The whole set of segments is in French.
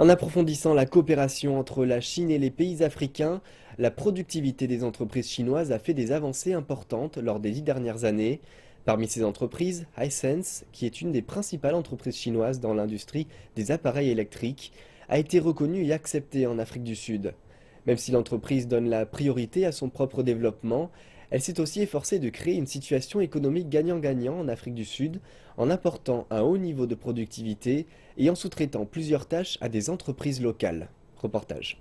en approfondissant la coopération entre la Chine et les pays africains, la productivité des entreprises chinoises a fait des avancées importantes lors des dix dernières années. Parmi ces entreprises, Hisense, qui est une des principales entreprises chinoises dans l'industrie des appareils électriques, a été reconnue et acceptée en Afrique du Sud. Même si l'entreprise donne la priorité à son propre développement, elle s'est aussi efforcée de créer une situation économique gagnant-gagnant en Afrique du Sud en apportant un haut niveau de productivité et en sous-traitant plusieurs tâches à des entreprises locales. Reportage.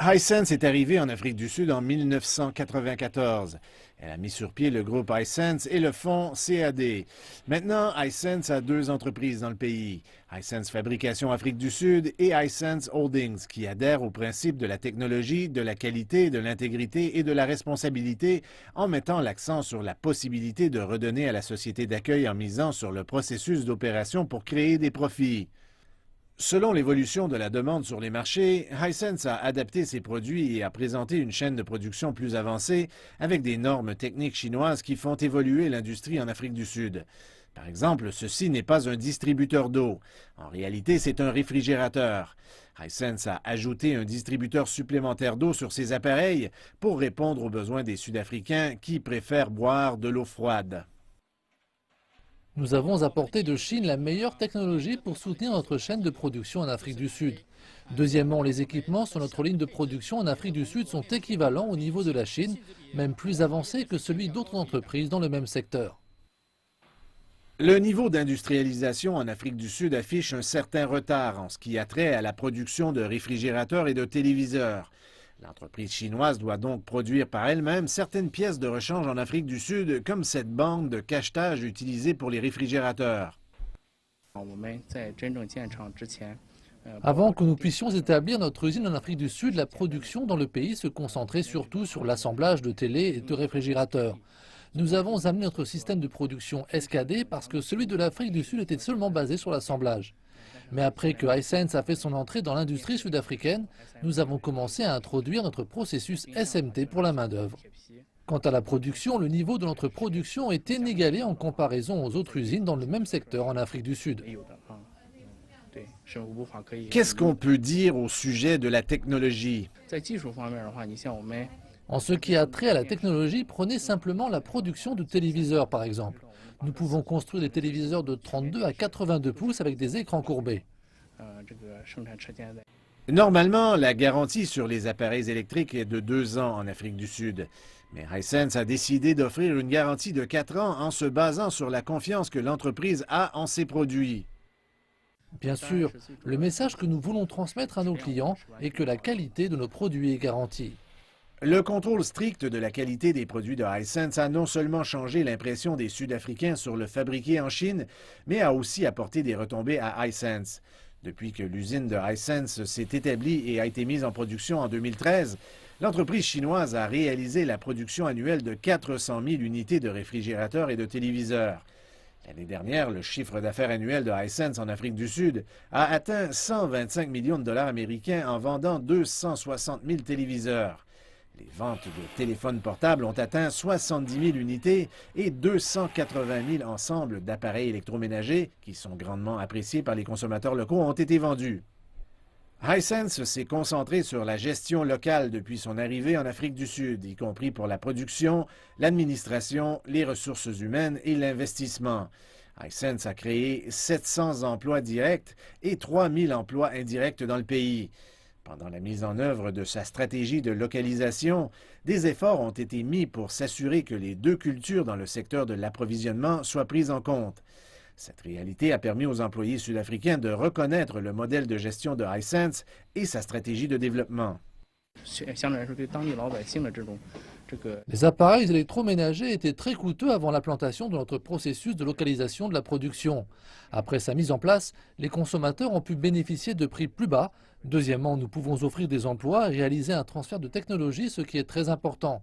Hisense est arrivée en Afrique du Sud en 1994. Elle a mis sur pied le groupe Hisense et le fonds CAD. Maintenant, Hisense a deux entreprises dans le pays, Hisense Fabrication Afrique du Sud et Hisense Holdings, qui adhèrent au principe de la technologie, de la qualité, de l'intégrité et de la responsabilité, en mettant l'accent sur la possibilité de redonner à la société d'accueil en misant sur le processus d'opération pour créer des profits. Selon l'évolution de la demande sur les marchés, Hisense a adapté ses produits et a présenté une chaîne de production plus avancée avec des normes techniques chinoises qui font évoluer l'industrie en Afrique du Sud. Par exemple, ceci n'est pas un distributeur d'eau. En réalité, c'est un réfrigérateur. Hisense a ajouté un distributeur supplémentaire d'eau sur ses appareils pour répondre aux besoins des Sud-Africains qui préfèrent boire de l'eau froide. Nous avons apporté de Chine la meilleure technologie pour soutenir notre chaîne de production en Afrique du Sud. Deuxièmement, les équipements sur notre ligne de production en Afrique du Sud sont équivalents au niveau de la Chine, même plus avancés que celui d'autres entreprises dans le même secteur. Le niveau d'industrialisation en Afrique du Sud affiche un certain retard en ce qui a trait à la production de réfrigérateurs et de téléviseurs. L'entreprise chinoise doit donc produire par elle-même certaines pièces de rechange en Afrique du Sud, comme cette bande de cachetage utilisée pour les réfrigérateurs. Euh, Avant que nous puissions établir notre usine en Afrique du Sud, la production dans le pays se concentrait surtout sur l'assemblage de télé et de réfrigérateurs. Nous avons amené notre système de production SKD parce que celui de l'Afrique du Sud était seulement basé sur l'assemblage. Mais après que iSense a fait son entrée dans l'industrie sud-africaine, nous avons commencé à introduire notre processus SMT pour la main-d'œuvre. Quant à la production, le niveau de notre production est inégalé en comparaison aux autres usines dans le même secteur en Afrique du Sud. Qu'est-ce qu'on peut dire au sujet de la technologie En ce qui a trait à la technologie, prenez simplement la production de téléviseurs, par exemple. Nous pouvons construire des téléviseurs de 32 à 82 pouces avec des écrans courbés. Normalement, la garantie sur les appareils électriques est de deux ans en Afrique du Sud. Mais Hisense a décidé d'offrir une garantie de quatre ans en se basant sur la confiance que l'entreprise a en ses produits. Bien sûr, le message que nous voulons transmettre à nos clients est que la qualité de nos produits est garantie. Le contrôle strict de la qualité des produits de Hisense a non seulement changé l'impression des Sud-Africains sur le fabriqué en Chine, mais a aussi apporté des retombées à Hisense. Depuis que l'usine de Hisense s'est établie et a été mise en production en 2013, l'entreprise chinoise a réalisé la production annuelle de 400 000 unités de réfrigérateurs et de téléviseurs. L'année dernière, le chiffre d'affaires annuel de Hisense en Afrique du Sud a atteint 125 millions de dollars américains en vendant 260 000 téléviseurs. Les ventes de téléphones portables ont atteint 70 000 unités et 280 000 ensembles d'appareils électroménagers, qui sont grandement appréciés par les consommateurs locaux, ont été vendus. Hisense s'est concentré sur la gestion locale depuis son arrivée en Afrique du Sud, y compris pour la production, l'administration, les ressources humaines et l'investissement. Hisense a créé 700 emplois directs et 3000 emplois indirects dans le pays. Pendant la mise en œuvre de sa stratégie de localisation, des efforts ont été mis pour s'assurer que les deux cultures dans le secteur de l'approvisionnement soient prises en compte. Cette réalité a permis aux employés sud-africains de reconnaître le modèle de gestion de Hisense et sa stratégie de développement. Les appareils électroménagers étaient très coûteux avant l'implantation de notre processus de localisation de la production. Après sa mise en place, les consommateurs ont pu bénéficier de prix plus bas. Deuxièmement, nous pouvons offrir des emplois et réaliser un transfert de technologie, ce qui est très important.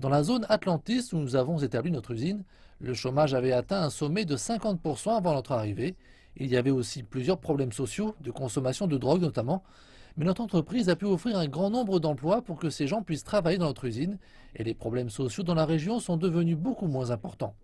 Dans la zone Atlantis où nous avons établi notre usine, le chômage avait atteint un sommet de 50% avant notre arrivée. Il y avait aussi plusieurs problèmes sociaux, de consommation de drogue notamment, mais notre entreprise a pu offrir un grand nombre d'emplois pour que ces gens puissent travailler dans notre usine et les problèmes sociaux dans la région sont devenus beaucoup moins importants.